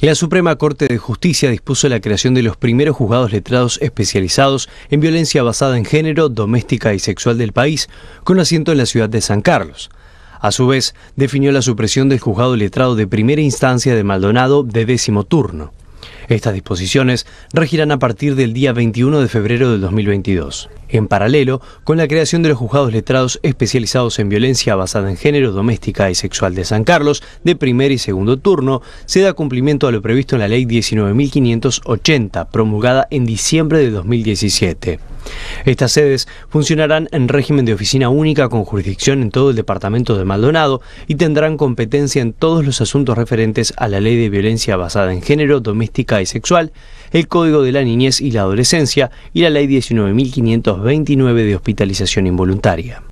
La Suprema Corte de Justicia dispuso la creación de los primeros juzgados letrados especializados en violencia basada en género, doméstica y sexual del país, con asiento en la ciudad de San Carlos. A su vez, definió la supresión del juzgado letrado de primera instancia de Maldonado de décimo turno. Estas disposiciones regirán a partir del día 21 de febrero del 2022. En paralelo, con la creación de los juzgados letrados especializados en violencia basada en género, doméstica y sexual de San Carlos, de primer y segundo turno, se da cumplimiento a lo previsto en la Ley 19.580, promulgada en diciembre de 2017. Estas sedes funcionarán en régimen de oficina única con jurisdicción en todo el departamento de Maldonado y tendrán competencia en todos los asuntos referentes a la ley de violencia basada en género, doméstica y sexual, el Código de la Niñez y la Adolescencia y la Ley 19.529 de hospitalización involuntaria.